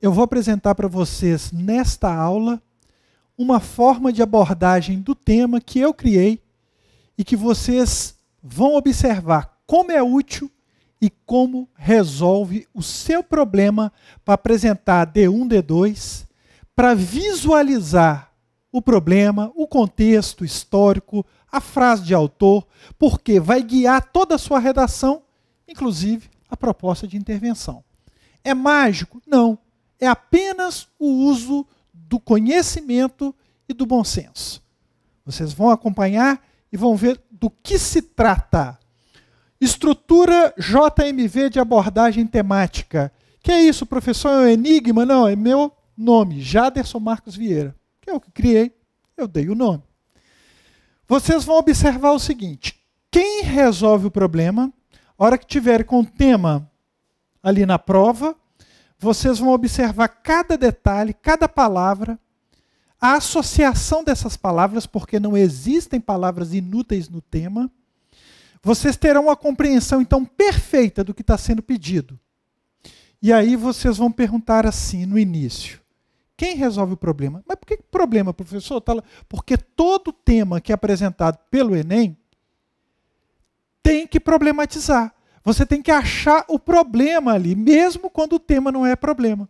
eu vou apresentar para vocês nesta aula uma forma de abordagem do tema que eu criei e que vocês vão observar como é útil e como resolve o seu problema para apresentar D1, D2, para visualizar o problema, o contexto histórico, a frase de autor, porque vai guiar toda a sua redação, inclusive a proposta de intervenção. É mágico? Não é apenas o uso do conhecimento e do bom senso. Vocês vão acompanhar e vão ver do que se trata. Estrutura JMV de abordagem temática. Que é isso, professor? É um enigma? Não, é meu nome, Jaderson Marcos Vieira. Que é o que criei, eu dei o nome. Vocês vão observar o seguinte: quem resolve o problema, a hora que tiver com o tema ali na prova, vocês vão observar cada detalhe, cada palavra, a associação dessas palavras, porque não existem palavras inúteis no tema. Vocês terão uma compreensão, então, perfeita do que está sendo pedido. E aí vocês vão perguntar assim no início: quem resolve o problema? Mas por que problema, professor? Tá porque todo tema que é apresentado pelo Enem tem que problematizar. Você tem que achar o problema ali, mesmo quando o tema não é problema.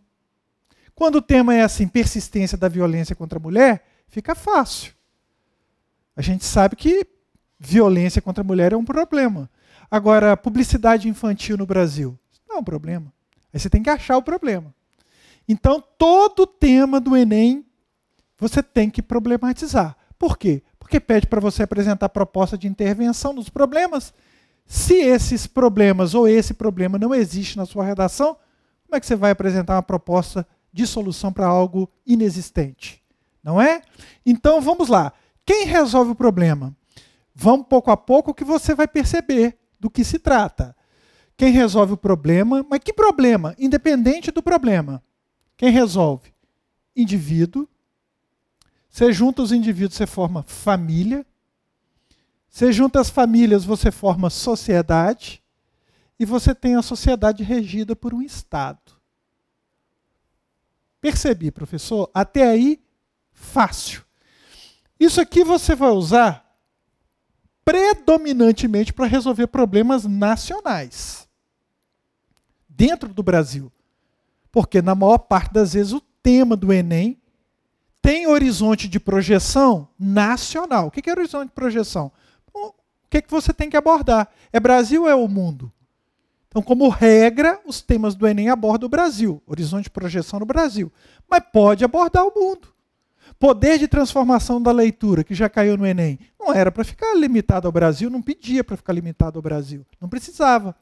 Quando o tema é assim, persistência da violência contra a mulher, fica fácil. A gente sabe que violência contra a mulher é um problema. Agora, publicidade infantil no Brasil, não é um problema. Aí você tem que achar o problema. Então, todo tema do Enem você tem que problematizar. Por quê? Porque pede para você apresentar proposta de intervenção nos problemas se esses problemas ou esse problema não existe na sua redação, como é que você vai apresentar uma proposta de solução para algo inexistente? Não é? Então vamos lá. Quem resolve o problema? Vamos pouco a pouco que você vai perceber do que se trata. Quem resolve o problema, mas que problema? Independente do problema. Quem resolve? Indivíduo. Você junta os indivíduos, você forma família. Você junta as famílias, você forma sociedade e você tem a sociedade regida por um Estado. Percebi, professor? Até aí, fácil. Isso aqui você vai usar predominantemente para resolver problemas nacionais dentro do Brasil. Porque, na maior parte das vezes, o tema do Enem tem horizonte de projeção nacional. O que é horizonte de projeção? o que, é que você tem que abordar? É Brasil ou é o mundo? Então, como regra, os temas do Enem abordam o Brasil, horizonte de projeção no Brasil. Mas pode abordar o mundo. Poder de transformação da leitura, que já caiu no Enem, não era para ficar limitado ao Brasil, não pedia para ficar limitado ao Brasil, não precisava.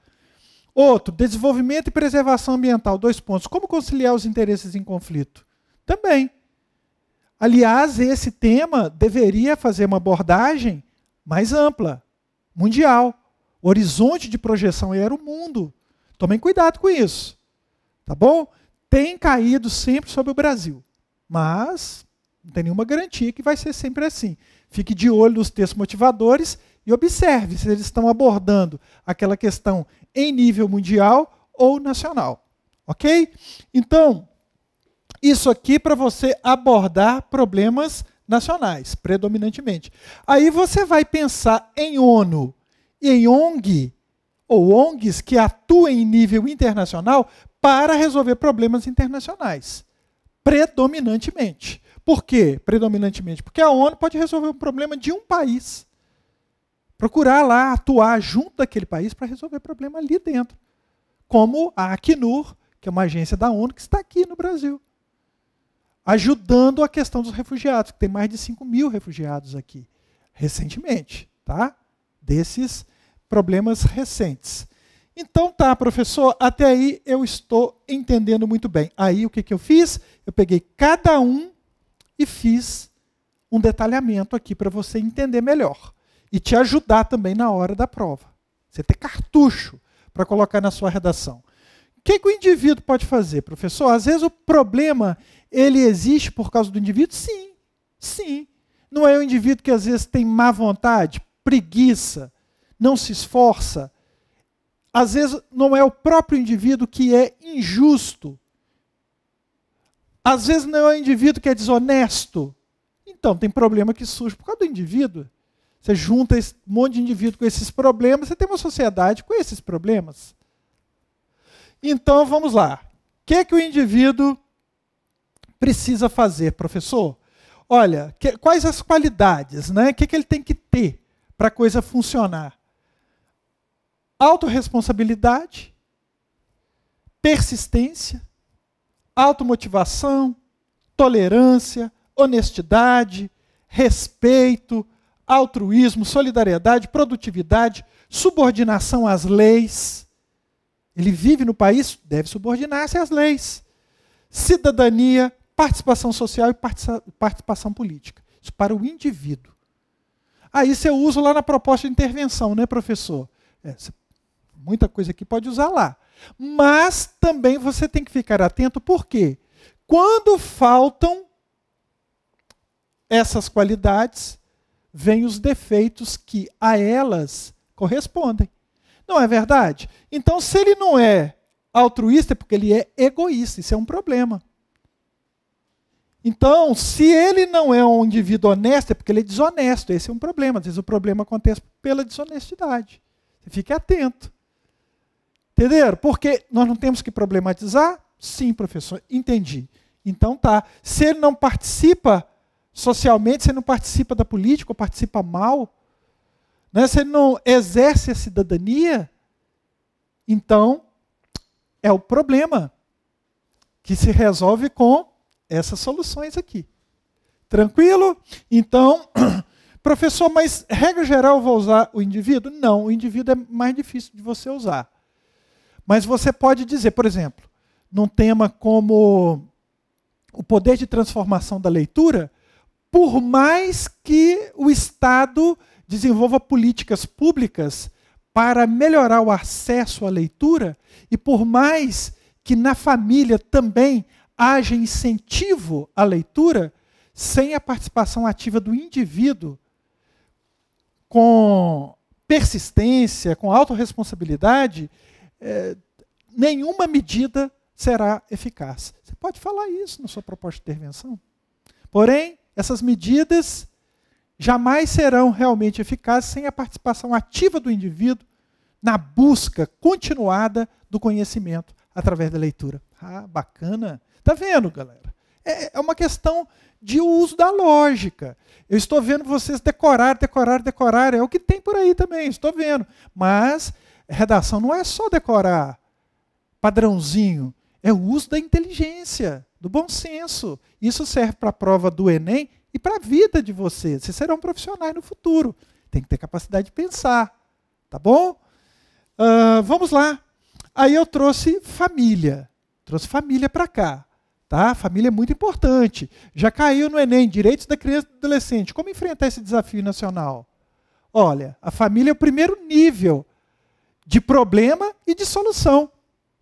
Outro, desenvolvimento e preservação ambiental, dois pontos. Como conciliar os interesses em conflito? Também. Aliás, esse tema deveria fazer uma abordagem mais ampla, mundial. O horizonte de projeção era o mundo. Tomem cuidado com isso. Tá bom? Tem caído sempre sobre o Brasil. Mas não tem nenhuma garantia que vai ser sempre assim. Fique de olho nos textos motivadores e observe se eles estão abordando aquela questão em nível mundial ou nacional. Ok? Então, isso aqui para você abordar problemas nacionais, predominantemente. Aí você vai pensar em ONU e em ONG, ou ONGs que atuem em nível internacional para resolver problemas internacionais, predominantemente. Por quê? Predominantemente. Porque a ONU pode resolver um problema de um país. Procurar lá atuar junto daquele país para resolver problema ali dentro. Como a Acnur, que é uma agência da ONU que está aqui no Brasil ajudando a questão dos refugiados, que tem mais de 5 mil refugiados aqui, recentemente, tá? Desses problemas recentes. Então tá, professor, até aí eu estou entendendo muito bem. Aí o que, que eu fiz? Eu peguei cada um e fiz um detalhamento aqui para você entender melhor e te ajudar também na hora da prova. Você ter cartucho para colocar na sua redação. O que, que o indivíduo pode fazer, professor? Às vezes o problema ele existe por causa do indivíduo? Sim, sim. Não é o indivíduo que às vezes tem má vontade, preguiça, não se esforça. Às vezes não é o próprio indivíduo que é injusto. Às vezes não é o indivíduo que é desonesto. Então, tem problema que surge por causa do indivíduo. Você junta esse monte de indivíduo com esses problemas, você tem uma sociedade com esses problemas. Então, vamos lá. O que, é que o indivíduo precisa fazer, professor? Olha, que, quais as qualidades, né? O que, que ele tem que ter para a coisa funcionar? Autoresponsabilidade, persistência, automotivação, tolerância, honestidade, respeito, altruísmo, solidariedade, produtividade, subordinação às leis. Ele vive no país, deve subordinar-se às leis. Cidadania, participação social e participação política. Isso para o indivíduo. Aí você usa lá na proposta de intervenção, né, professor? É, muita coisa aqui pode usar lá. Mas também você tem que ficar atento, por quê? Quando faltam essas qualidades, vêm os defeitos que a elas correspondem. Não é verdade? Então, se ele não é altruísta, é porque ele é egoísta. Isso é um problema. Então, se ele não é um indivíduo honesto, é porque ele é desonesto. Esse é um problema. Às vezes o problema acontece pela desonestidade. Você fique atento. Entenderam? Porque nós não temos que problematizar? Sim, professor, entendi. Então tá. Se ele não participa socialmente, se ele não participa da política, ou participa mal, né? se ele não exerce a cidadania, então é o problema que se resolve com essas soluções aqui. Tranquilo? Então, professor, mas regra geral eu vou usar o indivíduo? Não, o indivíduo é mais difícil de você usar. Mas você pode dizer, por exemplo, num tema como o poder de transformação da leitura, por mais que o Estado desenvolva políticas públicas para melhorar o acesso à leitura e por mais que na família também haja incentivo à leitura sem a participação ativa do indivíduo com persistência, com autorresponsabilidade, é, nenhuma medida será eficaz. Você pode falar isso na sua proposta de intervenção. Porém, essas medidas jamais serão realmente eficazes sem a participação ativa do indivíduo na busca continuada do conhecimento através da leitura. Ah, bacana. Tá vendo, galera? É, é uma questão de uso da lógica. Eu estou vendo vocês decorar, decorar, decorar. É o que tem por aí também, estou vendo. Mas redação não é só decorar padrãozinho, é o uso da inteligência, do bom senso. Isso serve para a prova do Enem e para a vida de vocês. Vocês serão profissionais no futuro. Tem que ter capacidade de pensar, tá bom? Uh, vamos lá. Aí eu trouxe família. Trouxe família para cá. Tá? Família é muito importante. Já caiu no Enem, direitos da criança e do adolescente. Como enfrentar esse desafio nacional? Olha, a família é o primeiro nível de problema e de solução.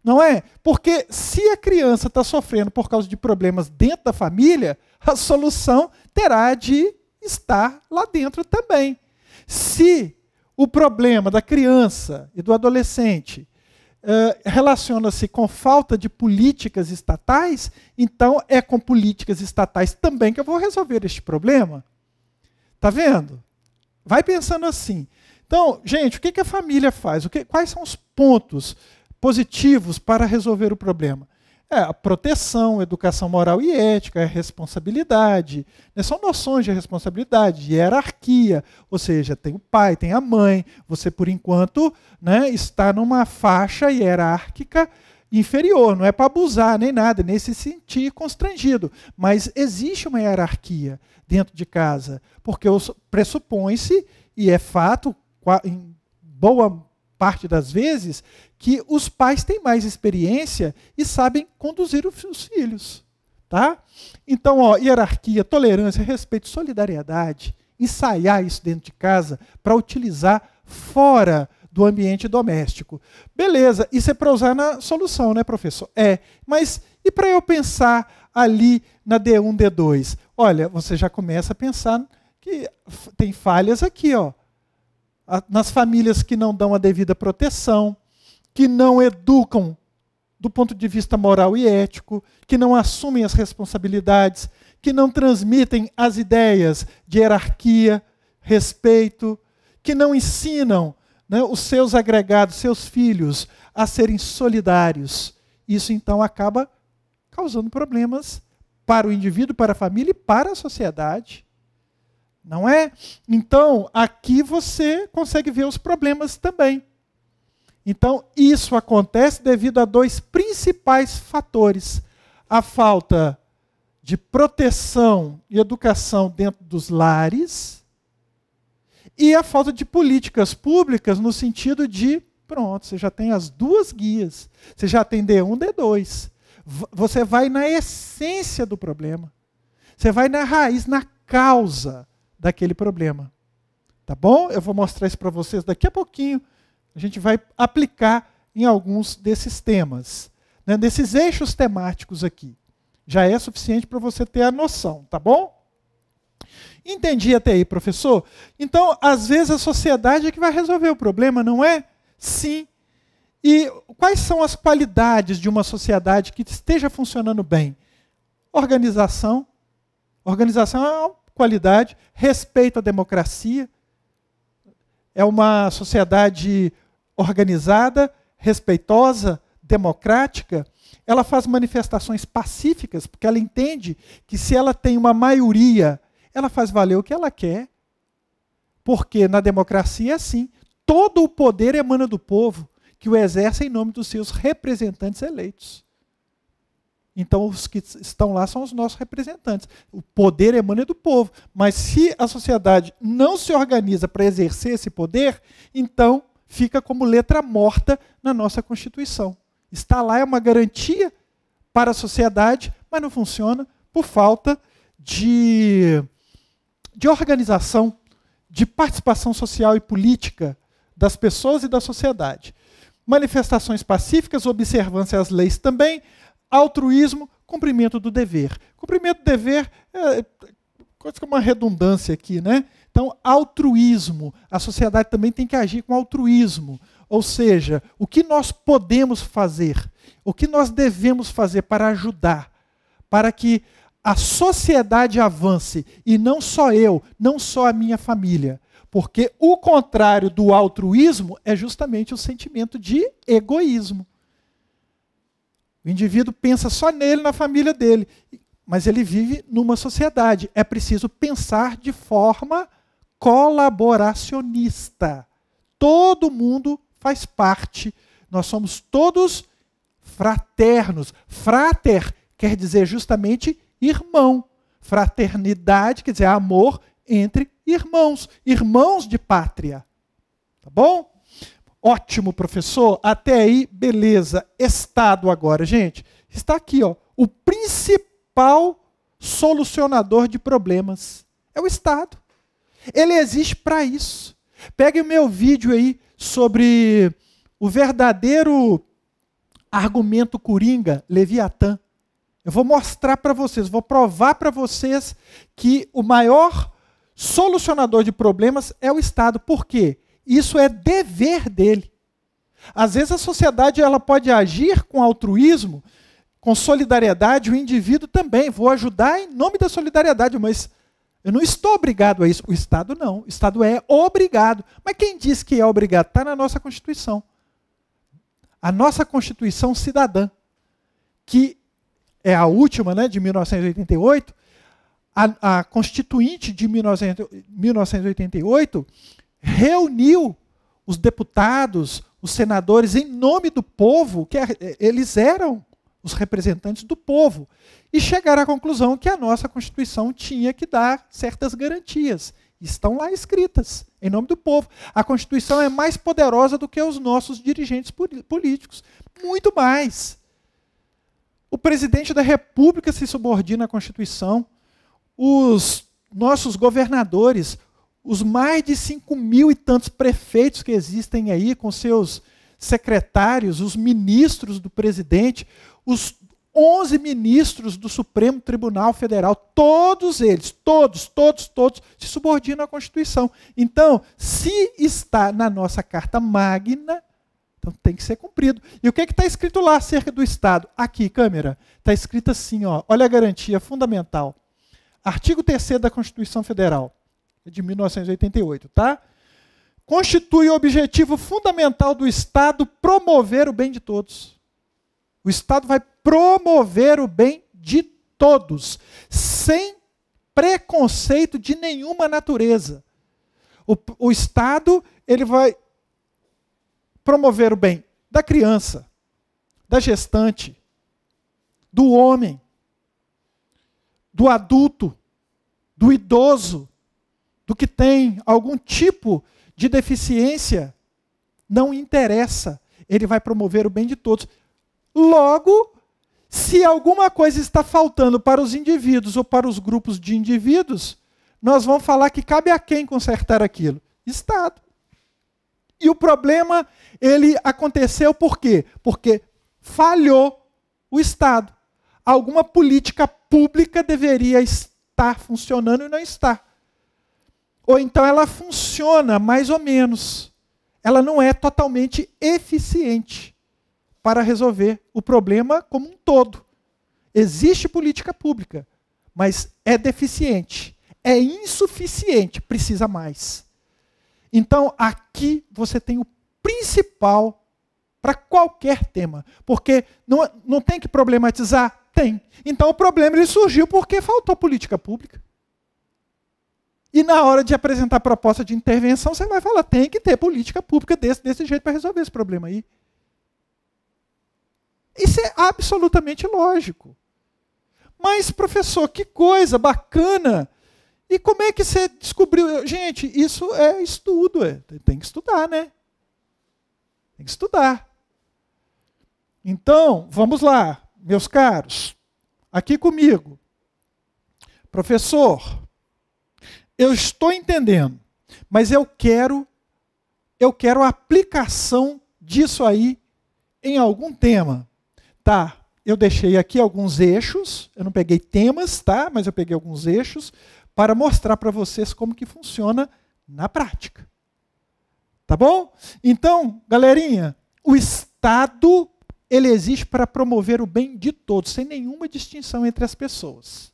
Não é? Porque se a criança está sofrendo por causa de problemas dentro da família, a solução terá de estar lá dentro também. Se o problema da criança e do adolescente eh, relaciona-se com falta de políticas estatais, então é com políticas estatais também que eu vou resolver este problema. Tá vendo? Vai pensando assim. Então, gente, o que, que a família faz? Que, quais são os pontos positivos para resolver o problema? É, a proteção, educação moral e ética, a responsabilidade. Né? São noções de responsabilidade, de hierarquia. Ou seja, tem o pai, tem a mãe. Você, por enquanto, né, está numa faixa hierárquica inferior. Não é para abusar nem nada, nem se sentir constrangido. Mas existe uma hierarquia dentro de casa, porque pressupõe-se, e é fato, em boa parte das vezes, que os pais têm mais experiência e sabem conduzir os filhos. Tá? Então, ó, hierarquia, tolerância, respeito, solidariedade, ensaiar isso dentro de casa para utilizar fora do ambiente doméstico. Beleza, isso é para usar na solução, né, professor? É, mas e para eu pensar ali na D1, D2? Olha, você já começa a pensar que tem falhas aqui, ó nas famílias que não dão a devida proteção, que não educam do ponto de vista moral e ético, que não assumem as responsabilidades, que não transmitem as ideias de hierarquia, respeito, que não ensinam né, os seus agregados, seus filhos, a serem solidários. Isso então acaba causando problemas para o indivíduo, para a família e para a sociedade não é? Então, aqui você consegue ver os problemas também. Então, isso acontece devido a dois principais fatores: a falta de proteção e educação dentro dos lares e a falta de políticas públicas no sentido de pronto, você já tem as duas guias, você já tem D1, D2. Você vai na essência do problema. Você vai na raiz, na causa daquele problema. Tá bom? Eu vou mostrar isso para vocês daqui a pouquinho. A gente vai aplicar em alguns desses temas, né, desses eixos temáticos aqui. Já é suficiente para você ter a noção, tá bom? Entendi até aí, professor? Então, às vezes a sociedade é que vai resolver o problema, não é? Sim. E quais são as qualidades de uma sociedade que esteja funcionando bem? Organização. Organização é qualidade, respeito à democracia, é uma sociedade organizada, respeitosa, democrática. Ela faz manifestações pacíficas, porque ela entende que se ela tem uma maioria, ela faz valer o que ela quer. Porque na democracia é assim: todo o poder emana do povo, que o exerce em nome dos seus representantes eleitos. Então, os que estão lá são os nossos representantes. O poder emana do povo. Mas se a sociedade não se organiza para exercer esse poder, então fica como letra morta na nossa Constituição. Está lá, é uma garantia para a sociedade, mas não funciona por falta de, de organização, de participação social e política das pessoas e da sociedade manifestações pacíficas, observância às leis também, altruísmo, cumprimento do dever. Cumprimento do dever é, é quase que uma redundância aqui, né? Então, altruísmo. A sociedade também tem que agir com altruísmo. Ou seja, o que nós podemos fazer, o que nós devemos fazer para ajudar, para que a sociedade avance e não só eu, não só a minha família. Porque o contrário do altruísmo é justamente o sentimento de egoísmo. O indivíduo pensa só nele, na família dele, mas ele vive numa sociedade. É preciso pensar de forma colaboracionista. Todo mundo faz parte. Nós somos todos fraternos. Frater quer dizer justamente irmão. Fraternidade quer dizer amor entre irmãos, irmãos de pátria. Tá bom? Ótimo, professor. Até aí, beleza. Estado agora, gente. Está aqui, ó. O principal solucionador de problemas é o Estado. Ele existe para isso. Pegue o meu vídeo aí sobre o verdadeiro argumento coringa, Leviatã. Eu vou mostrar para vocês, vou provar para vocês que o maior solucionador de problemas é o Estado. Por quê? Isso é dever dele. Às vezes a sociedade ela pode agir com altruísmo, com solidariedade, o indivíduo também. Vou ajudar em nome da solidariedade, mas eu não estou obrigado a isso. O Estado não. O Estado é obrigado. Mas quem diz que é obrigado? Está na nossa Constituição. A nossa Constituição cidadã, que é a última, né, de 1988, a, a Constituinte de 1988 reuniu os deputados, os senadores, em nome do povo, que eh, eles eram os representantes do povo, e chegaram à conclusão que a nossa Constituição tinha que dar certas garantias. Estão lá escritas, em nome do povo. A Constituição é mais poderosa do que os nossos dirigentes políticos. Muito mais. O presidente da República se subordina à Constituição. Os nossos governadores, os mais de 5 mil e tantos prefeitos que existem aí, com seus secretários, os ministros do presidente, os 11 ministros do Supremo Tribunal Federal, todos eles, todos, todos, todos, se subordinam à Constituição. Então, se está na nossa Carta Magna, então tem que ser cumprido. E o que é está escrito lá acerca do Estado? Aqui, câmera, está escrito assim, ó, olha a garantia fundamental. Artigo 3 da Constituição Federal. É de 1988, tá? Constitui o objetivo fundamental do Estado promover o bem de todos. O Estado vai promover o bem de todos, sem preconceito de nenhuma natureza. O, o Estado ele vai promover o bem da criança, da gestante, do homem, do adulto, do idoso, do que tem algum tipo de deficiência, não interessa. Ele vai promover o bem de todos. Logo, se alguma coisa está faltando para os indivíduos ou para os grupos de indivíduos, nós vamos falar que cabe a quem consertar aquilo? Estado. E o problema, ele aconteceu por quê? Porque falhou o Estado. Alguma política pública deveria estar funcionando e não está ou então ela funciona mais ou menos. Ela não é totalmente eficiente para resolver o problema como um todo. Existe política pública, mas é deficiente, é insuficiente, precisa mais. Então aqui você tem o principal para qualquer tema, porque não, não tem que problematizar? Tem. Então o problema ele surgiu porque faltou política pública. E na hora de apresentar proposta de intervenção, você vai falar: tem que ter política pública desse, desse jeito para resolver esse problema aí. Isso é absolutamente lógico. Mas, professor, que coisa bacana! E como é que você descobriu? Gente, isso é estudo, é. tem que estudar, né? Tem que estudar. Então, vamos lá, meus caros, aqui comigo. Professor, eu estou entendendo, mas eu quero eu quero a aplicação disso aí em algum tema. Tá, eu deixei aqui alguns eixos, eu não peguei temas, tá, mas eu peguei alguns eixos para mostrar para vocês como que funciona na prática. Tá bom? Então, galerinha, o Estado ele existe para promover o bem de todos, sem nenhuma distinção entre as pessoas.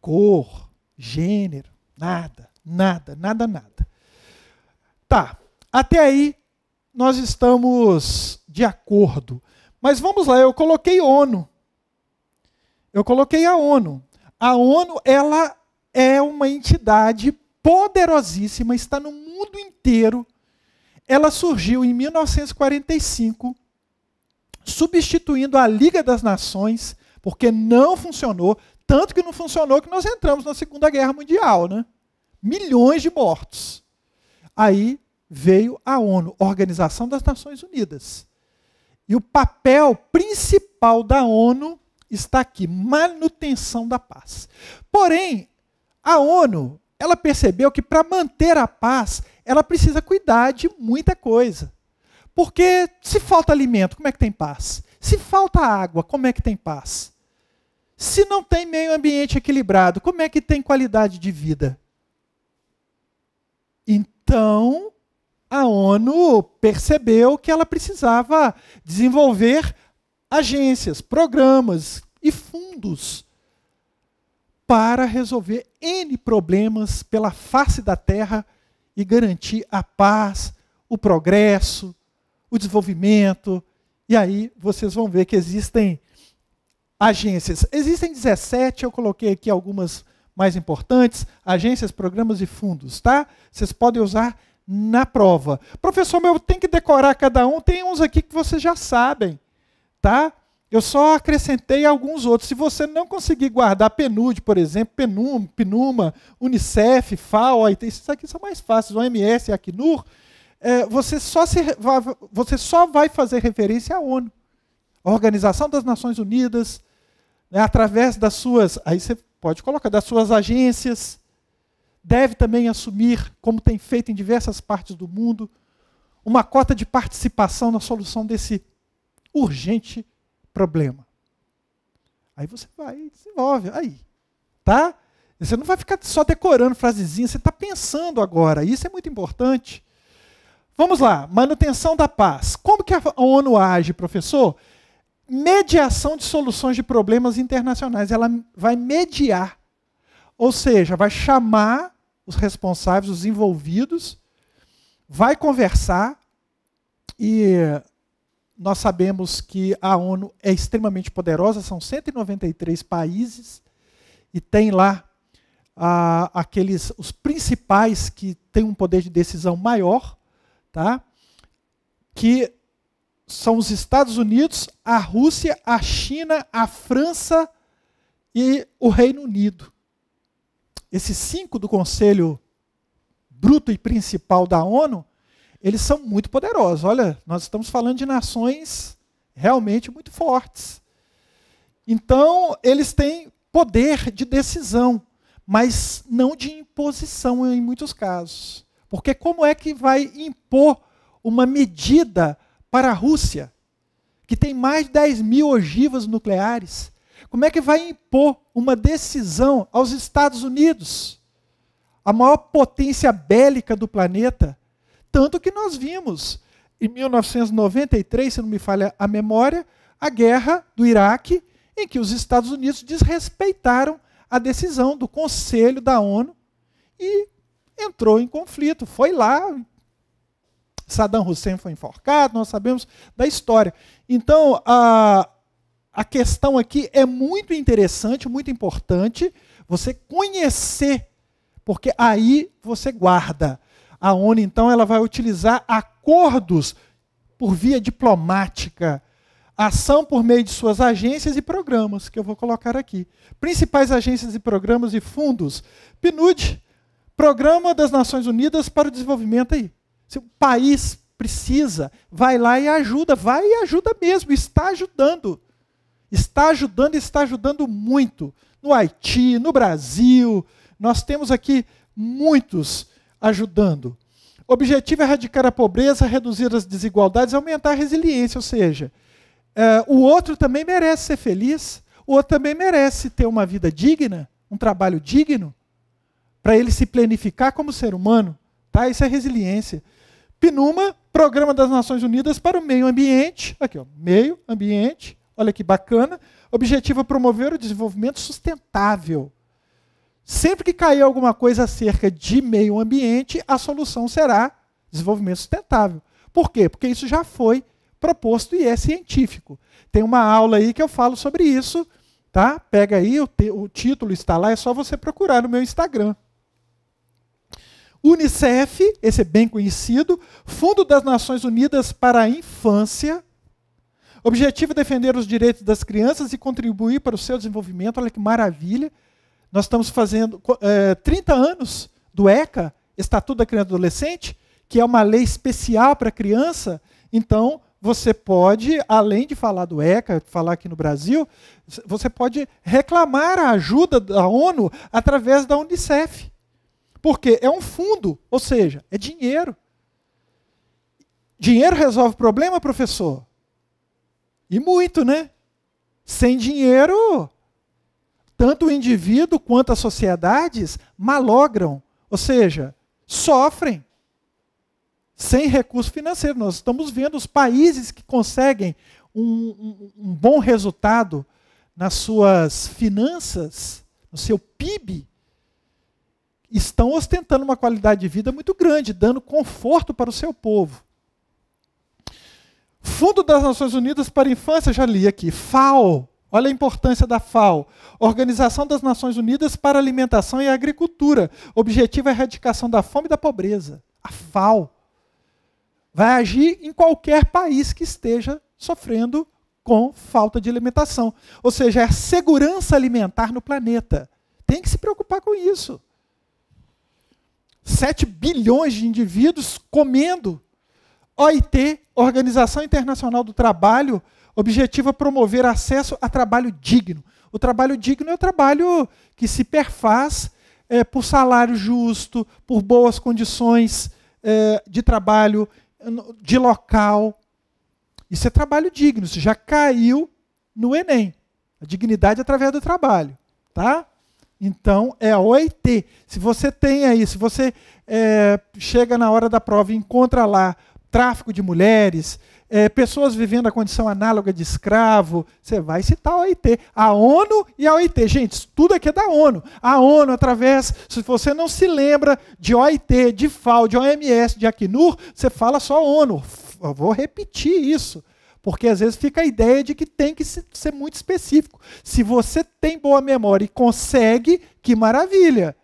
Cor, gênero, nada, nada, nada, nada. Tá, até aí nós estamos de acordo. Mas vamos lá, eu coloquei ONU. Eu coloquei a ONU. A ONU, ela é uma entidade poderosíssima, está no mundo inteiro. Ela surgiu em 1945, substituindo a Liga das Nações, porque não funcionou. Tanto que não funcionou que nós entramos na Segunda Guerra Mundial, né? Milhões de mortos. Aí veio a ONU, Organização das Nações Unidas. E o papel principal da ONU está aqui, manutenção da paz. Porém, a ONU, ela percebeu que para manter a paz, ela precisa cuidar de muita coisa. Porque se falta alimento, como é que tem paz? Se falta água, como é que tem paz? Se não tem meio ambiente equilibrado, como é que tem qualidade de vida? Então, a ONU percebeu que ela precisava desenvolver agências, programas e fundos para resolver N problemas pela face da Terra e garantir a paz, o progresso, o desenvolvimento. E aí vocês vão ver que existem agências. Existem 17, eu coloquei aqui algumas mais importantes: agências, programas e fundos, tá? Vocês podem usar na prova. Professor, meu, tem que decorar cada um. Tem uns aqui que vocês já sabem, tá? Eu só acrescentei alguns outros. Se você não conseguir guardar PNUD, por exemplo, PNUM, PNUMA, UNICEF, FAO, esses aqui são mais fáceis, OMS Acnur, é, você, só se, você só vai fazer referência à ONU. Organização das Nações Unidas, né, através das suas, aí você pode colocar, das suas agências, deve também assumir, como tem feito em diversas partes do mundo, uma cota de participação na solução desse urgente problema. Aí você vai e desenvolve. Aí, tá? Você não vai ficar só decorando frasezinha, você está pensando agora. Isso é muito importante. Vamos lá, manutenção da paz. Como que a ONU age, professor? mediação de soluções de problemas internacionais. Ela vai mediar, ou seja, vai chamar os responsáveis, os envolvidos, vai conversar e nós sabemos que a ONU é extremamente poderosa, são 193 países e tem lá ah, aqueles os principais que têm um poder de decisão maior, tá? Que são os Estados Unidos, a Rússia, a China, a França e o Reino Unido. Esses cinco do Conselho Bruto e Principal da ONU, eles são muito poderosos. Olha, nós estamos falando de nações realmente muito fortes. Então, eles têm poder de decisão, mas não de imposição em muitos casos. Porque como é que vai impor uma medida para a Rússia, que tem mais de 10 mil ogivas nucleares, como é que vai impor uma decisão aos Estados Unidos, a maior potência bélica do planeta? Tanto que nós vimos, em 1993, se não me falha a memória, a guerra do Iraque, em que os Estados Unidos desrespeitaram a decisão do Conselho da ONU e entrou em conflito. Foi lá, Saddam Hussein foi enforcado, nós sabemos da história. Então, a, a questão aqui é muito interessante, muito importante você conhecer, porque aí você guarda. A ONU, então, ela vai utilizar acordos por via diplomática, ação por meio de suas agências e programas, que eu vou colocar aqui. Principais agências e programas e fundos: PNUD, Programa das Nações Unidas para o Desenvolvimento aí. Se o país precisa, vai lá e ajuda, vai e ajuda mesmo, está ajudando. Está ajudando e está ajudando muito. No Haiti, no Brasil, nós temos aqui muitos ajudando. O objetivo é erradicar a pobreza, reduzir as desigualdades, aumentar a resiliência, ou seja, é, o outro também merece ser feliz, o outro também merece ter uma vida digna, um trabalho digno, para ele se planificar como ser humano. Tá? Isso é resiliência. PNUMA, Programa das Nações Unidas para o Meio Ambiente. Aqui, ó, meio ambiente. Olha que bacana. Objetivo é promover o desenvolvimento sustentável. Sempre que cair alguma coisa acerca de meio ambiente, a solução será desenvolvimento sustentável. Por quê? Porque isso já foi proposto e é científico. Tem uma aula aí que eu falo sobre isso, tá? Pega aí, o, o título está lá, é só você procurar no meu Instagram. Unicef, esse é bem conhecido, Fundo das Nações Unidas para a Infância, objetivo é defender os direitos das crianças e contribuir para o seu desenvolvimento. Olha que maravilha! Nós estamos fazendo é, 30 anos do ECA, Estatuto da Criança e Adolescente, que é uma lei especial para a criança. Então, você pode, além de falar do ECA, falar aqui no Brasil, você pode reclamar a ajuda da ONU através da Unicef. Porque é um fundo, ou seja, é dinheiro. Dinheiro resolve o problema, professor? E muito, né? Sem dinheiro, tanto o indivíduo quanto as sociedades malogram, ou seja, sofrem sem recurso financeiro. Nós estamos vendo os países que conseguem um, um, um bom resultado nas suas finanças, no seu PIB, estão ostentando uma qualidade de vida muito grande, dando conforto para o seu povo. Fundo das Nações Unidas para a Infância, já li aqui, FAO. Olha a importância da FAO, Organização das Nações Unidas para a Alimentação e a Agricultura. Objetivo é a erradicação da fome e da pobreza. A FAO vai agir em qualquer país que esteja sofrendo com falta de alimentação. Ou seja, é a segurança alimentar no planeta. Tem que se preocupar com isso. 7 bilhões de indivíduos comendo. OIT, Organização Internacional do Trabalho, objetiva promover acesso a trabalho digno. O trabalho digno é o trabalho que se perfaz é, por salário justo, por boas condições é, de trabalho, de local. Isso é trabalho digno, isso já caiu no Enem. A dignidade através do trabalho. Tá? Então é a OIT. Se você tem aí, se você é, chega na hora da prova e encontra lá tráfico de mulheres, é, pessoas vivendo a condição análoga de escravo, você vai citar a OIT. A ONU e a OIT. Gente, tudo aqui é da ONU. A ONU, através, se você não se lembra de OIT, de FAO, de OMS, de Acnur, você fala só ONU. Eu vou repetir isso. Porque às vezes fica a ideia de que tem que ser muito específico. Se você tem boa memória e consegue, que maravilha.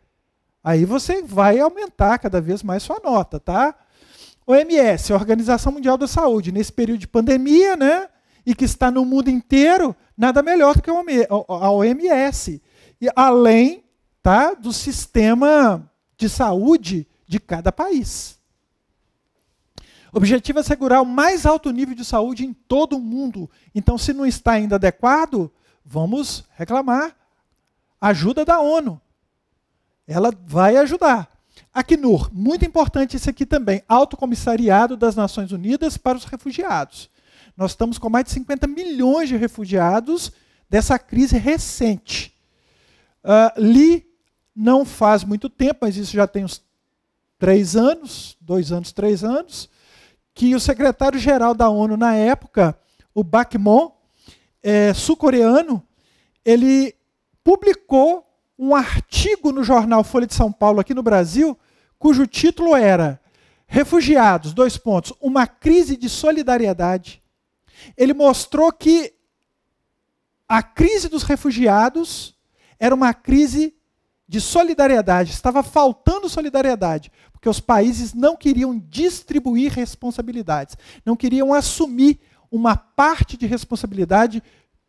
Aí você vai aumentar cada vez mais sua nota, tá? OMS, Organização Mundial da Saúde, nesse período de pandemia, né? E que está no mundo inteiro, nada melhor do que a OMS. E além, tá, do sistema de saúde de cada país. O objetivo é assegurar o mais alto nível de saúde em todo o mundo. Então, se não está ainda adequado, vamos reclamar. Ajuda da ONU. Ela vai ajudar. Acnur, muito importante isso aqui também, Alto Comissariado das Nações Unidas para os Refugiados. Nós estamos com mais de 50 milhões de refugiados dessa crise recente. Uh, li, não faz muito tempo, mas isso já tem uns três anos, dois anos, três anos, que o secretário-geral da ONU na época, o Bakmon, é, sul-coreano, ele publicou um artigo no jornal Folha de São Paulo aqui no Brasil, cujo título era Refugiados, dois pontos, uma crise de solidariedade. Ele mostrou que a crise dos refugiados era uma crise de solidariedade, estava faltando solidariedade, porque os países não queriam distribuir responsabilidades, não queriam assumir uma parte de responsabilidade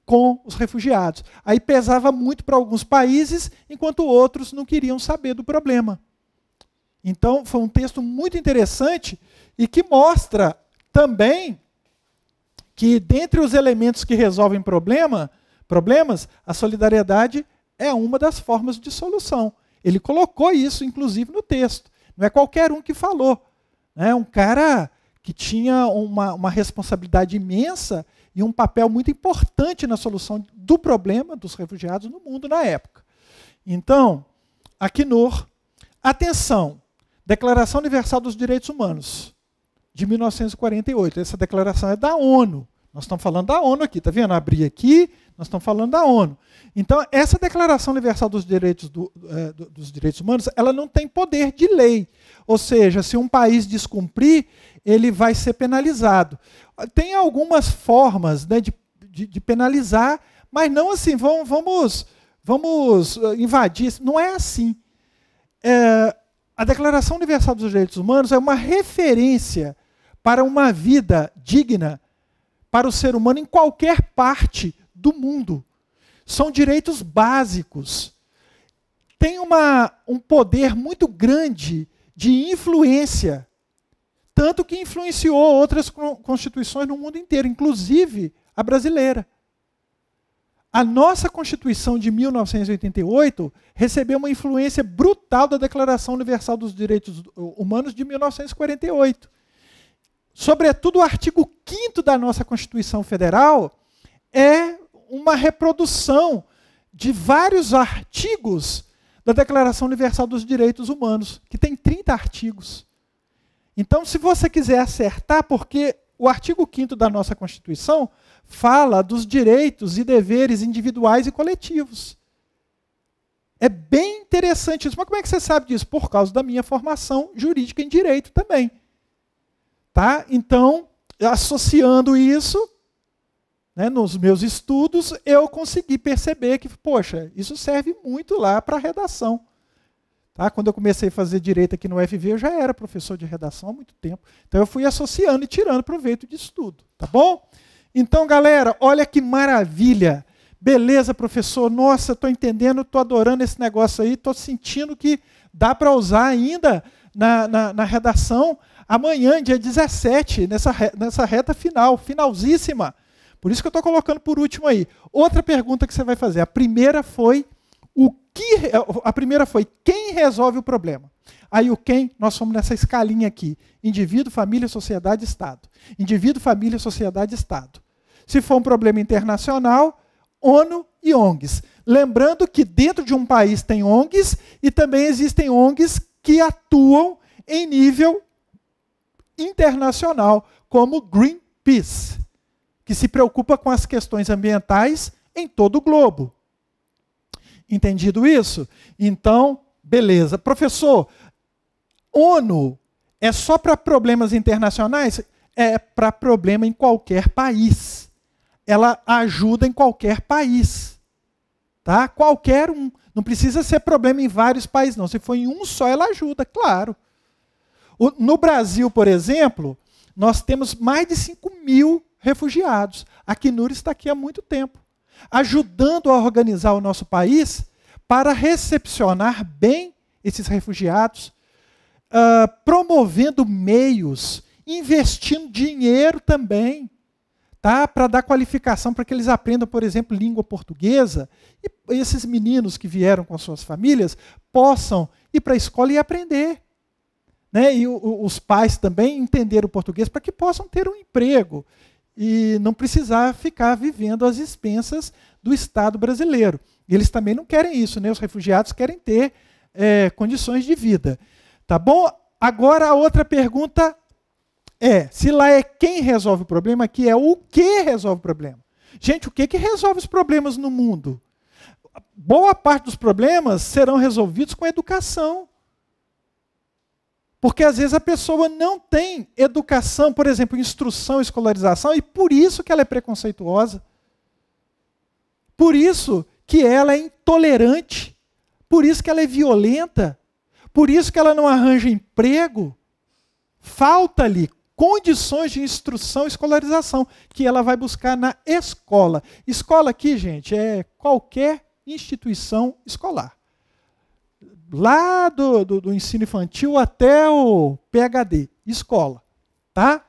com os refugiados. Aí pesava muito para alguns países, enquanto outros não queriam saber do problema. Então, foi um texto muito interessante e que mostra também que, dentre os elementos que resolvem problema, problemas, a solidariedade é uma das formas de solução. Ele colocou isso, inclusive, no texto. Não é qualquer um que falou. É um cara que tinha uma, uma responsabilidade imensa e um papel muito importante na solução do problema dos refugiados no mundo na época. Então, Aquinor, atenção, Declaração Universal dos Direitos Humanos, de 1948. Essa declaração é da ONU. Nós estamos falando da ONU aqui, tá vendo? Abri aqui, nós estamos falando da ONU. Então, essa Declaração Universal dos Direitos, é, do, dos Direitos Humanos, ela não tem poder de lei. Ou seja, se um país descumprir, ele vai ser penalizado. Tem algumas formas né, de, de, de, penalizar, mas não assim, vamos, vamos, vamos eh, invadir. Não é assim. É, a Declaração Universal dos Direitos Humanos é uma referência para uma vida digna para o ser humano em qualquer parte do mundo. São direitos básicos. Tem uma, um poder muito grande de influência, tanto que influenciou outras constituições no mundo inteiro, inclusive a brasileira. A nossa Constituição de 1988 recebeu uma influência brutal da Declaração Universal dos Direitos Humanos de 1948 sobretudo o artigo 5 da nossa Constituição Federal, é uma reprodução de vários artigos da Declaração Universal dos Direitos Humanos, que tem 30 artigos. Então, se você quiser acertar, porque o artigo 5 da nossa Constituição fala dos direitos e deveres individuais e coletivos. É bem interessante isso. Mas como é que você sabe disso? Por causa da minha formação jurídica em direito também. Tá? Então, associando isso, né, nos meus estudos, eu consegui perceber que, poxa, isso serve muito lá para redação. Tá? Quando eu comecei a fazer direito aqui no UFV, eu já era professor de redação há muito tempo. Então, eu fui associando e tirando proveito disso tudo. Tá bom? Então, galera, olha que maravilha! Beleza, professor. Nossa, estou entendendo, estou adorando esse negócio aí, estou sentindo que dá para usar ainda na, na, na, redação. Amanhã, dia 17, nessa, nessa reta final, finalzíssima. Por isso que eu estou colocando por último aí. Outra pergunta que você vai fazer. A primeira foi o que. É, a primeira foi quem resolve o problema. Aí o quem, nós fomos nessa escalinha aqui: indivíduo, família, sociedade, Estado. Indivíduo, família, sociedade, Estado. Se for um problema internacional, ONU e ONGs. Lembrando que dentro de um país tem ONGs e também existem ONGs que atuam em nível internacional como Greenpeace, que se preocupa com as questões ambientais em todo o globo. Entendido isso? Então, beleza. Professor, ONU é só para problemas internacionais? É para problema em qualquer país. Ela ajuda em qualquer país. Tá? Qualquer um. Não precisa ser problema em vários países, não. Se for em um só, ela ajuda, claro. O, no Brasil, por exemplo, nós temos mais de 5 mil refugiados. A Knur está aqui há muito tempo, ajudando a organizar o nosso país para recepcionar bem esses refugiados, uh, promovendo meios, investindo dinheiro também, tá? Para dar qualificação para que eles aprendam, por exemplo, língua portuguesa e esses meninos que vieram com suas famílias possam ir para a escola e aprender né? e o, o, os pais também entender o português para que possam ter um emprego e não precisar ficar vivendo às expensas do Estado brasileiro. Eles também não querem isso, né? os refugiados querem ter é, condições de vida. Tá bom? Agora a outra pergunta é: se lá é quem resolve o problema, aqui é o que resolve o problema. Gente, o que, que resolve os problemas no mundo? Boa parte dos problemas serão resolvidos com educação. Porque às vezes a pessoa não tem educação, por exemplo, instrução, escolarização, e por isso que ela é preconceituosa. Por isso que ela é intolerante. Por isso que ela é violenta. Por isso que ela não arranja emprego. Falta-lhe condições de instrução e escolarização, que ela vai buscar na escola. Escola aqui, gente, é qualquer instituição escolar lá do, do, do ensino infantil até o PhD, escola, tá?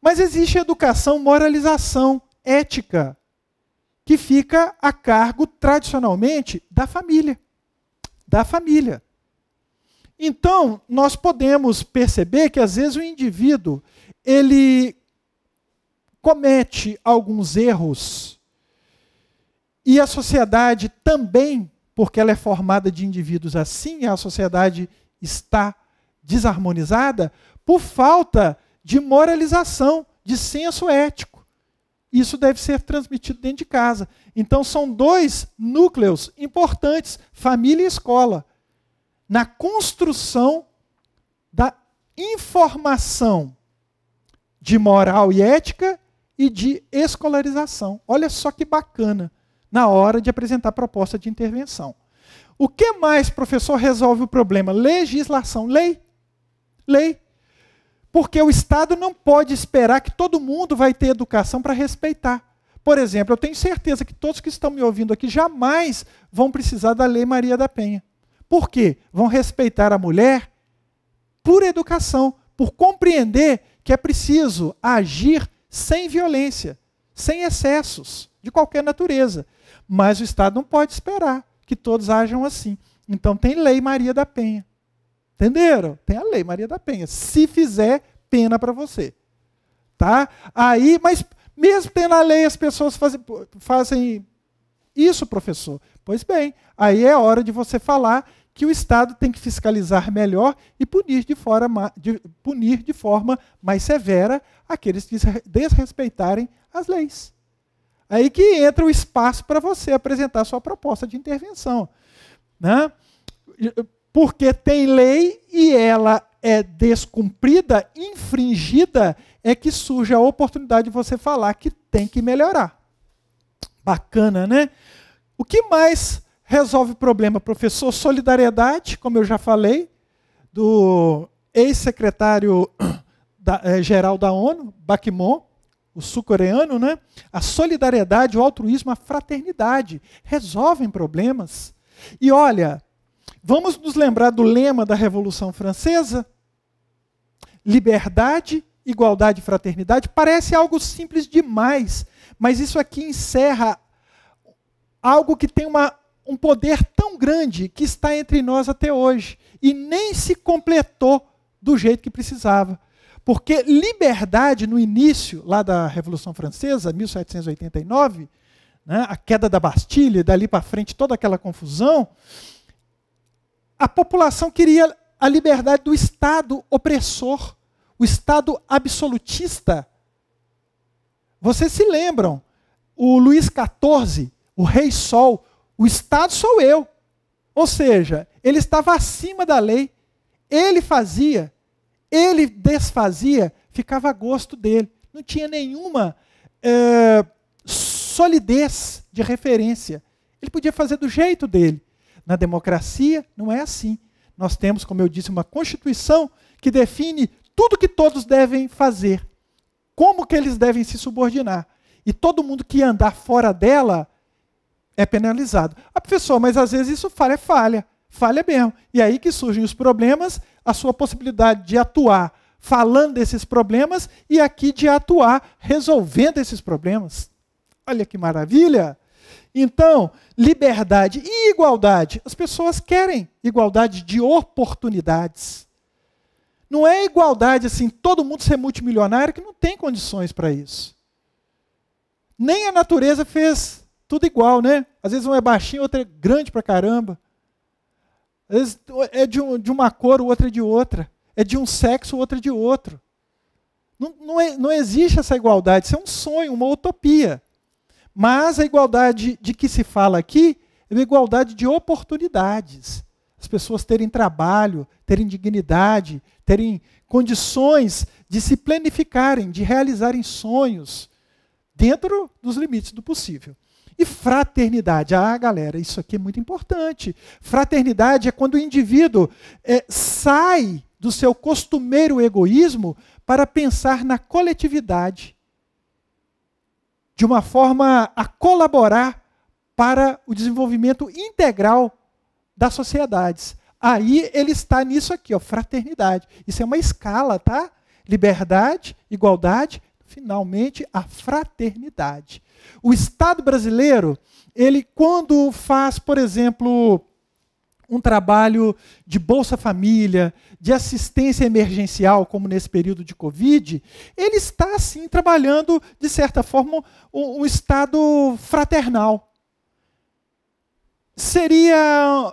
Mas existe educação, moralização, ética, que fica a cargo tradicionalmente da família, da família. Então, nós podemos perceber que às vezes o indivíduo, ele comete alguns erros e a sociedade também porque ela é formada de indivíduos assim e a sociedade está desarmonizada por falta de moralização, de senso ético. Isso deve ser transmitido dentro de casa. Então, são dois núcleos importantes: família e escola, na construção da informação de moral e ética e de escolarização. Olha só que bacana na hora de apresentar proposta de intervenção. O que mais, professor, resolve o problema? Legislação, lei. Lei. Porque o Estado não pode esperar que todo mundo vai ter educação para respeitar. Por exemplo, eu tenho certeza que todos que estão me ouvindo aqui jamais vão precisar da Lei Maria da Penha. Por quê? Vão respeitar a mulher por educação, por compreender que é preciso agir sem violência sem excessos de qualquer natureza. Mas o Estado não pode esperar que todos hajam assim. Então tem lei Maria da Penha. Entenderam? Tem a lei Maria da Penha. Se fizer, pena para você. Tá? Aí, mas mesmo tendo a lei, as pessoas fazem, fazem isso, professor. Pois bem, aí é hora de você falar que o Estado tem que fiscalizar melhor e punir de, forma, de, punir de forma mais severa aqueles que desrespeitarem as leis. Aí que entra o espaço para você apresentar sua proposta de intervenção. Né? Porque tem lei e ela é descumprida, infringida, é que surge a oportunidade de você falar que tem que melhorar. Bacana, né? O que mais resolve o problema. Professor Solidariedade, como eu já falei, do ex-secretário eh, geral da ONU, Bakimon, o sul-coreano, né? A solidariedade, o altruísmo, a fraternidade resolvem problemas. E olha, vamos nos lembrar do lema da Revolução Francesa? Liberdade, igualdade e fraternidade. Parece algo simples demais, mas isso aqui encerra algo que tem uma um poder tão grande que está entre nós até hoje e nem se completou do jeito que precisava. Porque liberdade, no início lá da Revolução Francesa, 1789, né, a queda da Bastilha, dali para frente toda aquela confusão, a população queria a liberdade do Estado opressor, o Estado absolutista. Vocês se lembram, o Luís XIV, o Rei Sol, o Estado sou eu. Ou seja, ele estava acima da lei. Ele fazia, ele desfazia, ficava a gosto dele. Não tinha nenhuma é, solidez de referência. Ele podia fazer do jeito dele. Na democracia, não é assim. Nós temos, como eu disse, uma Constituição que define tudo que todos devem fazer, como que eles devem se subordinar. E todo mundo que andar fora dela é penalizado. Ah, professor, mas às vezes isso falha, falha, falha mesmo. E aí que surgem os problemas, a sua possibilidade de atuar falando desses problemas e aqui de atuar resolvendo esses problemas. Olha que maravilha! Então, liberdade e igualdade. As pessoas querem igualdade de oportunidades. Não é igualdade assim, todo mundo ser multimilionário que não tem condições para isso. Nem a natureza fez tudo igual, né? Às vezes um é baixinho, outro é grande pra caramba. Às vezes é de, um, de uma cor, o outro é de outra. É de um sexo, o outro é de outro. Não, não, é, não existe essa igualdade. Isso é um sonho, uma utopia. Mas a igualdade de que se fala aqui é uma igualdade de oportunidades. As pessoas terem trabalho, terem dignidade, terem condições de se planificarem, de realizarem sonhos dentro dos limites do possível. E fraternidade. Ah, galera, isso aqui é muito importante. Fraternidade é quando o indivíduo é, sai do seu costumeiro egoísmo para pensar na coletividade, de uma forma a colaborar para o desenvolvimento integral das sociedades. Aí ele está nisso aqui, ó, fraternidade. Isso é uma escala, tá? Liberdade, igualdade, finalmente a fraternidade. O Estado brasileiro, ele quando faz, por exemplo, um trabalho de Bolsa Família, de assistência emergencial, como nesse período de Covid, ele está sim trabalhando, de certa forma, um, um Estado fraternal. Seria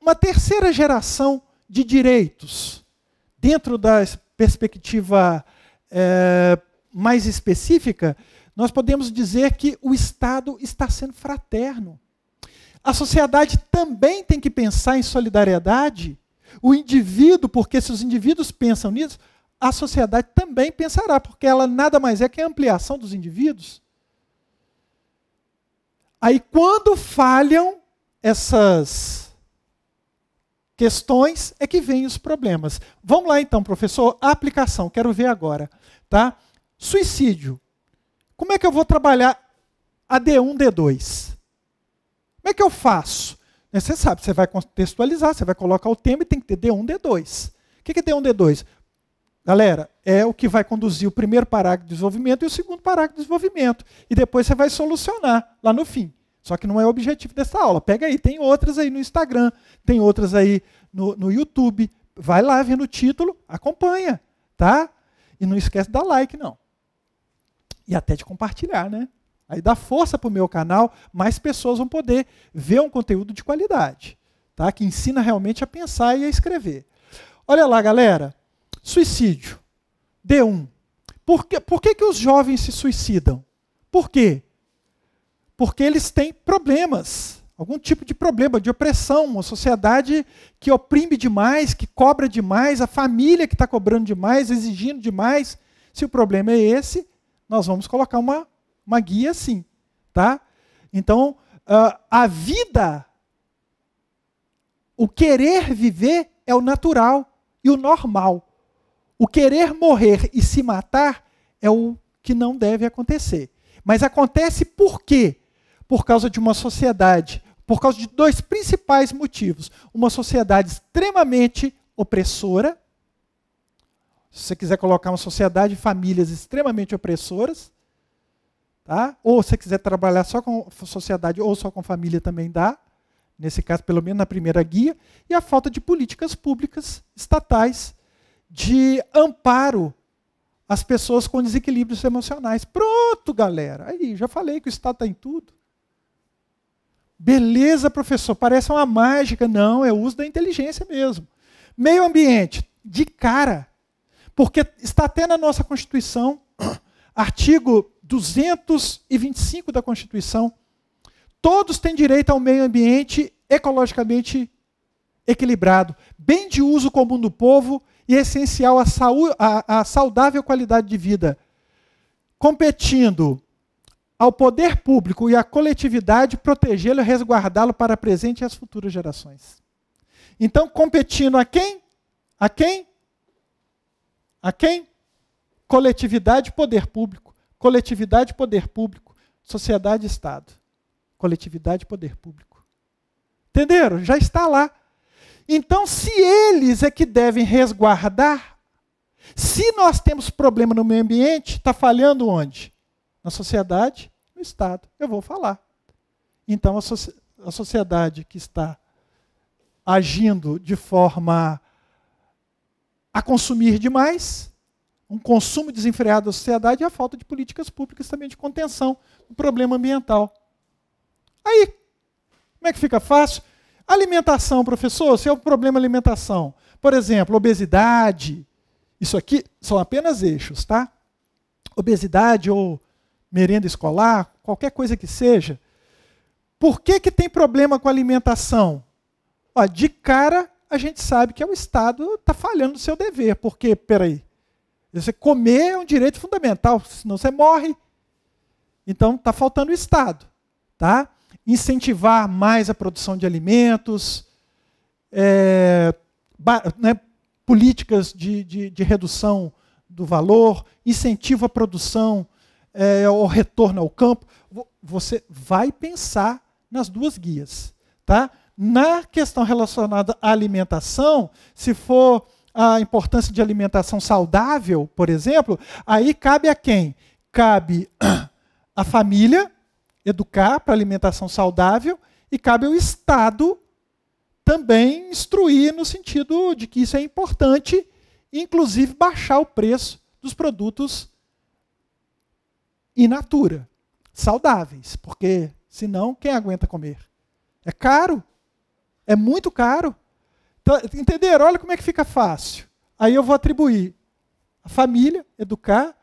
uma terceira geração de direitos, dentro da perspectiva é, mais específica, nós podemos dizer que o Estado está sendo fraterno. A sociedade também tem que pensar em solidariedade. O indivíduo, porque se os indivíduos pensam nisso, a sociedade também pensará, porque ela nada mais é que a ampliação dos indivíduos. Aí, quando falham essas questões, é que vêm os problemas. Vamos lá, então, professor, a aplicação, quero ver agora. Tá? Suicídio. Como é que eu vou trabalhar a D1, D2? Como é que eu faço? Né, você sabe, você vai contextualizar, você vai colocar o tema e tem que ter D1, D2. O que é D1, D2? Galera, é o que vai conduzir o primeiro parágrafo de desenvolvimento e o segundo parágrafo de desenvolvimento. E depois você vai solucionar lá no fim. Só que não é o objetivo dessa aula. Pega aí, tem outras aí no Instagram, tem outras aí no, no YouTube. Vai lá, vendo o título, acompanha, tá? E não esquece de dar like, não e até de compartilhar, né? Aí dá força para o meu canal, mais pessoas vão poder ver um conteúdo de qualidade, tá? que ensina realmente a pensar e a escrever. Olha lá, galera. Suicídio. D1. Por que, por que, que os jovens se suicidam? Por quê? Porque eles têm problemas, algum tipo de problema, de opressão, uma sociedade que oprime demais, que cobra demais, a família que está cobrando demais, exigindo demais. Se o problema é esse, nós vamos colocar uma, uma guia assim, tá? Então, uh, a vida, o querer viver é o natural e o normal. O querer morrer e se matar é o que não deve acontecer. Mas acontece por quê? Por causa de uma sociedade, por causa de dois principais motivos. Uma sociedade extremamente opressora, se você quiser colocar uma sociedade de famílias extremamente opressoras, tá? ou se você quiser trabalhar só com sociedade ou só com família também dá, nesse caso, pelo menos na primeira guia, e a falta de políticas públicas estatais de amparo às pessoas com desequilíbrios emocionais. Pronto, galera! Aí, já falei que o Estado está em tudo. Beleza, professor, parece uma mágica. Não, é o uso da inteligência mesmo. Meio ambiente, de cara. Porque está até na nossa Constituição, artigo 225 da Constituição, todos têm direito ao meio ambiente ecologicamente equilibrado, bem de uso comum do povo e essencial à, saúde, à, à saudável qualidade de vida, competindo ao poder público e à coletividade protegê-lo e resguardá-lo para a presente e as futuras gerações. Então, competindo a quem? A quem? A quem? Coletividade, poder público. Coletividade, poder público. Sociedade, Estado. Coletividade, poder público. Entenderam? Já está lá. Então, se eles é que devem resguardar, se nós temos problema no meio ambiente, está falhando onde? Na sociedade, no Estado. Eu vou falar. Então, a, so a sociedade que está agindo de forma a consumir demais, um consumo desenfreado da sociedade e a falta de políticas públicas também de contenção do problema ambiental. Aí, como é que fica fácil? Alimentação, professor, se é o problema alimentação. Por exemplo, obesidade. Isso aqui são apenas eixos, tá? Obesidade ou merenda escolar, qualquer coisa que seja. Por que, que tem problema com alimentação? Ó, de cara a gente sabe que é o Estado está falhando do seu dever, porque, peraí, você comer é um direito fundamental, senão você morre. Então está faltando o Estado. Tá? Incentivar mais a produção de alimentos, é, né, políticas de, de, de, redução do valor, incentivo à produção, é, o retorno ao campo. Você vai pensar nas duas guias. Tá? Na questão relacionada à alimentação, se for a importância de alimentação saudável, por exemplo, aí cabe a quem? Cabe a família educar para alimentação saudável e cabe ao Estado também instruir no sentido de que isso é importante, inclusive baixar o preço dos produtos in natura, saudáveis, porque senão quem aguenta comer? É caro, é muito caro. Então, entenderam? Olha como é que fica fácil. Aí eu vou atribuir a família, educar,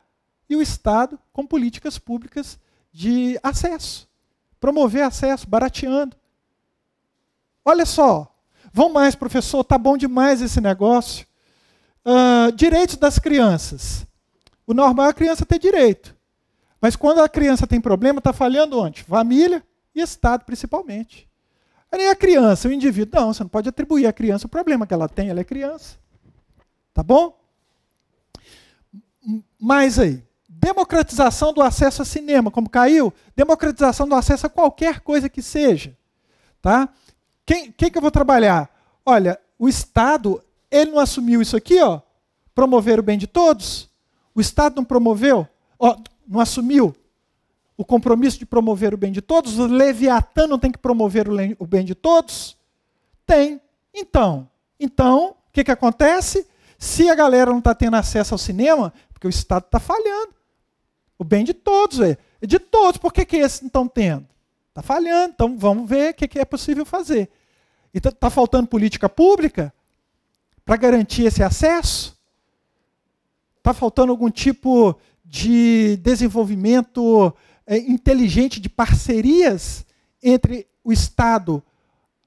e o Estado com políticas públicas de acesso. Promover acesso, barateando. Olha só. Vão mais, professor, tá bom demais esse negócio. Uh, direitos das crianças. O normal é a criança ter direito. Mas quando a criança tem problema, está falhando onde? Família e Estado, principalmente nem é a criança, o indivíduo. Não, você não pode atribuir à criança o problema que ela tem, ela é criança. Tá bom? Mais aí. Democratização do acesso a cinema, como caiu, democratização do acesso a qualquer coisa que seja. Tá? Quem, quem que eu vou trabalhar? Olha, o Estado, ele não assumiu isso aqui, ó, promover o bem de todos? O Estado não promoveu? Ó, não assumiu? o compromisso de promover o bem de todos? O Leviatã não tem que promover o bem de todos? Tem. Então, então, o que, que acontece? Se a galera não está tendo acesso ao cinema, porque o Estado está falhando. O bem de todos, é de todos. Por que, que esses não estão tendo? Está falhando, então vamos ver o que, que é possível fazer. está tá faltando política pública para garantir esse acesso? Está faltando algum tipo de desenvolvimento é inteligente de parcerias entre o Estado,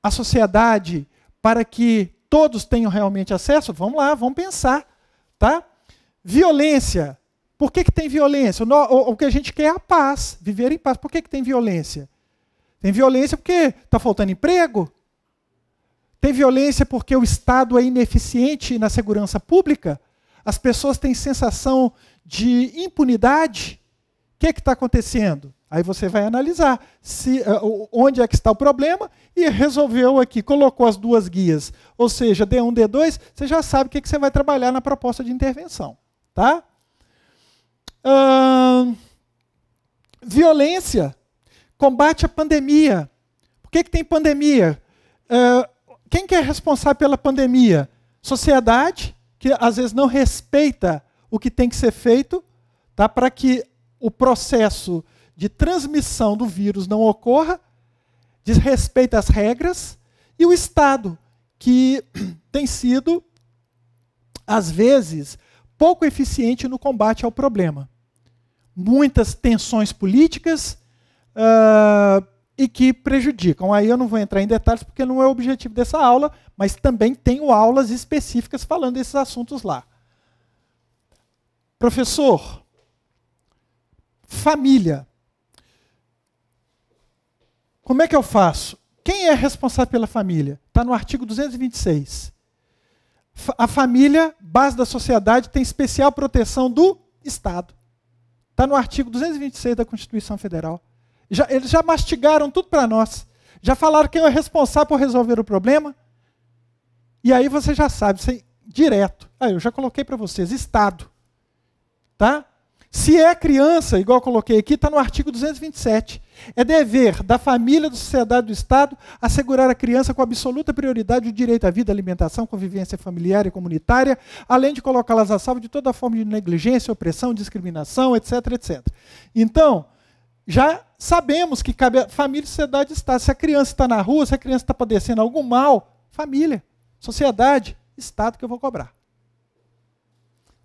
a sociedade, para que todos tenham realmente acesso? Vamos lá, vamos pensar. Tá? Violência. Por que, que tem violência? O, o que a gente quer é a paz, viver em paz. Por que, que tem violência? Tem violência porque está faltando emprego? Tem violência porque o Estado é ineficiente na segurança pública? As pessoas têm sensação de impunidade? O que está acontecendo? Aí você vai analisar se, eh, onde é que está o problema e resolveu aqui, colocou as duas guias, ou seja, D1, D2, você já sabe o que, que você vai trabalhar na proposta de intervenção. Tá? Uh, violência, combate à pandemia. Por que, que tem pandemia? Uh, quem que é responsável pela pandemia? Sociedade, que às vezes não respeita o que tem que ser feito tá? para que o processo de transmissão do vírus não ocorra, diz respeito às regras, e o Estado, que tem sido, às vezes, pouco eficiente no combate ao problema. Muitas tensões políticas uh, e que prejudicam. Aí eu não vou entrar em detalhes porque não é o objetivo dessa aula, mas também tenho aulas específicas falando desses assuntos lá. Professor, Família. Como é que eu faço? Quem é responsável pela família? Está no artigo 226. A família, base da sociedade, tem especial proteção do Estado. Está no artigo 226 da Constituição Federal. Já, eles já mastigaram tudo para nós. Já falaram quem é responsável por resolver o problema. E aí você já sabe, você, direto. Aí ah, eu já coloquei para vocês, Estado. Tá? Se é criança, igual coloquei aqui, está no artigo 227. É dever da família, da sociedade, do Estado assegurar a criança com absoluta prioridade o direito à vida, alimentação, convivência familiar e comunitária, além de colocá-las a salvo de toda forma de negligência, opressão, discriminação, etc, etc. Então, já sabemos que cabe a família, sociedade, Estado. Se a criança está na rua, se a criança está padecendo algum mal, família, sociedade, Estado que eu vou cobrar.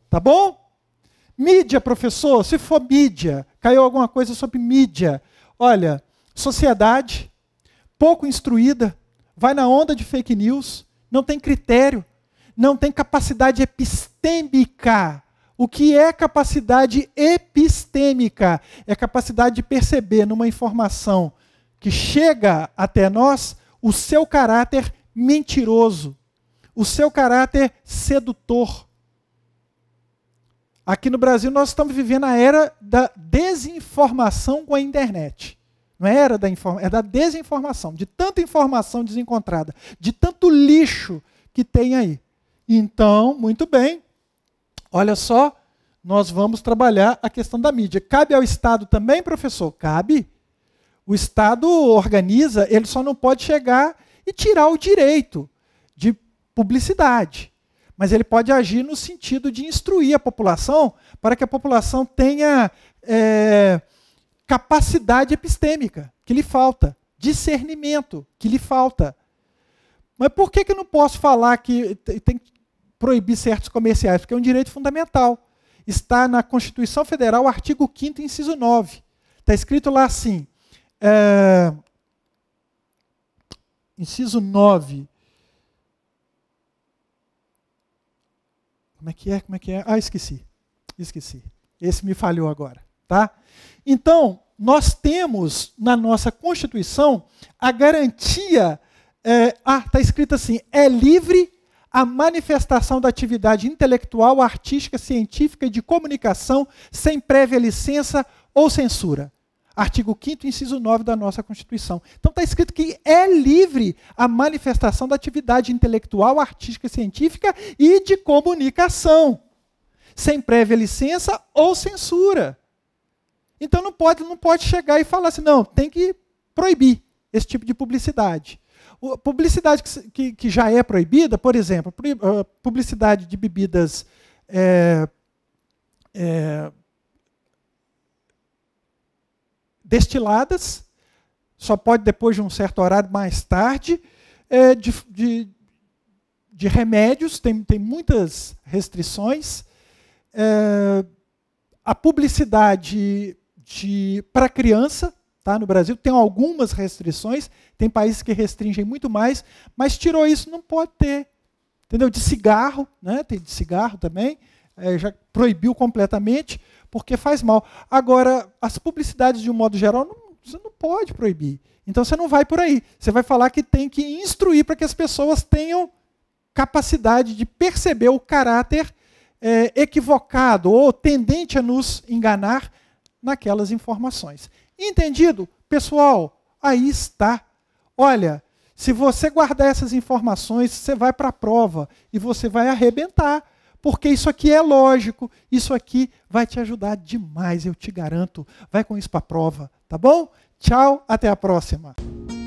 Tá bom? Mídia, professor, se for mídia, caiu alguma coisa sobre mídia. Olha, sociedade pouco instruída, vai na onda de fake news, não tem critério, não tem capacidade epistêmica. O que é capacidade epistêmica? É capacidade de perceber numa informação que chega até nós o seu caráter mentiroso, o seu caráter sedutor, Aqui no Brasil nós estamos vivendo a era da desinformação com a internet. Não é era da informação, é da desinformação, de tanta informação desencontrada, de tanto lixo que tem aí. Então, muito bem. Olha só, nós vamos trabalhar a questão da mídia. Cabe ao Estado também, professor? Cabe. O Estado organiza, ele só não pode chegar e tirar o direito de publicidade mas ele pode agir no sentido de instruir a população para que a população tenha é, capacidade epistêmica, que lhe falta, discernimento, que lhe falta. Mas por que, que eu não posso falar que tem que proibir certos comerciais? Porque é um direito fundamental. Está na Constituição Federal, artigo 5, inciso 9. Está escrito lá assim. É, inciso 9 Como é que é? Como é que é? Ah, esqueci. Esqueci. Esse me falhou agora, tá? Então, nós temos na nossa Constituição a garantia. É, ah, está escrito assim: é livre a manifestação da atividade intelectual, artística, científica e de comunicação sem prévia licença ou censura. Artigo 5 inciso 9 da nossa Constituição. Então está escrito que é livre a manifestação da atividade intelectual, artística e científica e de comunicação, sem prévia licença ou censura. Então não pode, não pode chegar e falar assim, não, tem que proibir esse tipo de publicidade. O, publicidade que, que, que, já é proibida, por exemplo, ah, publicidade de bebidas é, é, destiladas, só pode depois de um certo horário mais tarde, é, de, de, de, remédios, tem, tem muitas restrições. É, a publicidade para criança, tá, no Brasil, tem algumas restrições, tem países que restringem muito mais, mas tirou isso, não pode ter. Entendeu? De cigarro, né? tem de cigarro também, é, já proibiu completamente porque faz mal. Agora, as publicidades, de um modo geral, não, você não pode proibir. Então você não vai por aí. Você vai falar que tem que instruir para que as pessoas tenham capacidade de perceber o caráter é, equivocado ou tendente a nos enganar naquelas informações. Entendido? Pessoal, aí está. Olha, se você guardar essas informações, você vai para a prova e você vai arrebentar porque isso aqui é lógico, isso aqui vai te ajudar demais, eu te garanto. Vai com isso para a prova, tá bom? Tchau, até a próxima.